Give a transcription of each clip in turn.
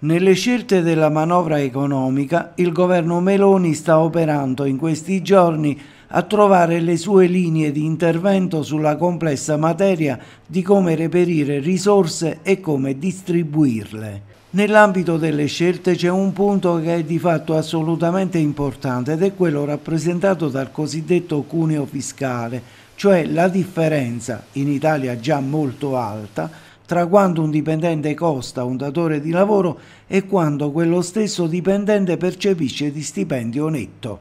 Nelle scelte della manovra economica il governo Meloni sta operando in questi giorni a trovare le sue linee di intervento sulla complessa materia di come reperire risorse e come distribuirle. Nell'ambito delle scelte c'è un punto che è di fatto assolutamente importante ed è quello rappresentato dal cosiddetto cuneo fiscale, cioè la differenza, in Italia già molto alta, tra quando un dipendente costa un datore di lavoro e quando quello stesso dipendente percepisce di stipendio netto.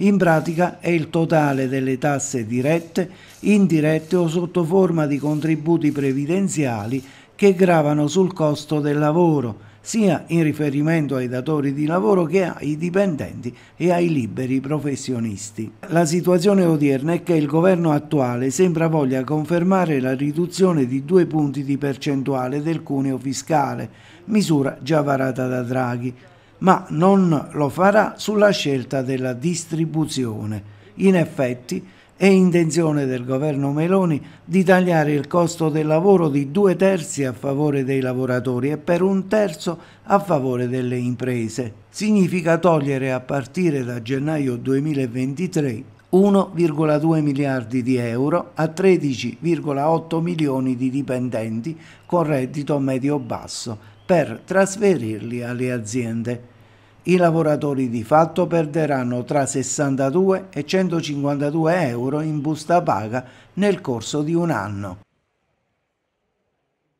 In pratica è il totale delle tasse dirette, indirette o sotto forma di contributi previdenziali che gravano sul costo del lavoro, sia in riferimento ai datori di lavoro che ai dipendenti e ai liberi professionisti. La situazione odierna è che il governo attuale sembra voglia confermare la riduzione di due punti di percentuale del cuneo fiscale, misura già varata da Draghi, ma non lo farà sulla scelta della distribuzione. In effetti, è intenzione del governo Meloni di tagliare il costo del lavoro di due terzi a favore dei lavoratori e per un terzo a favore delle imprese. Significa togliere a partire da gennaio 2023 1,2 miliardi di euro a 13,8 milioni di dipendenti con reddito medio-basso per trasferirli alle aziende. I lavoratori di fatto perderanno tra 62 e 152 euro in busta paga nel corso di un anno.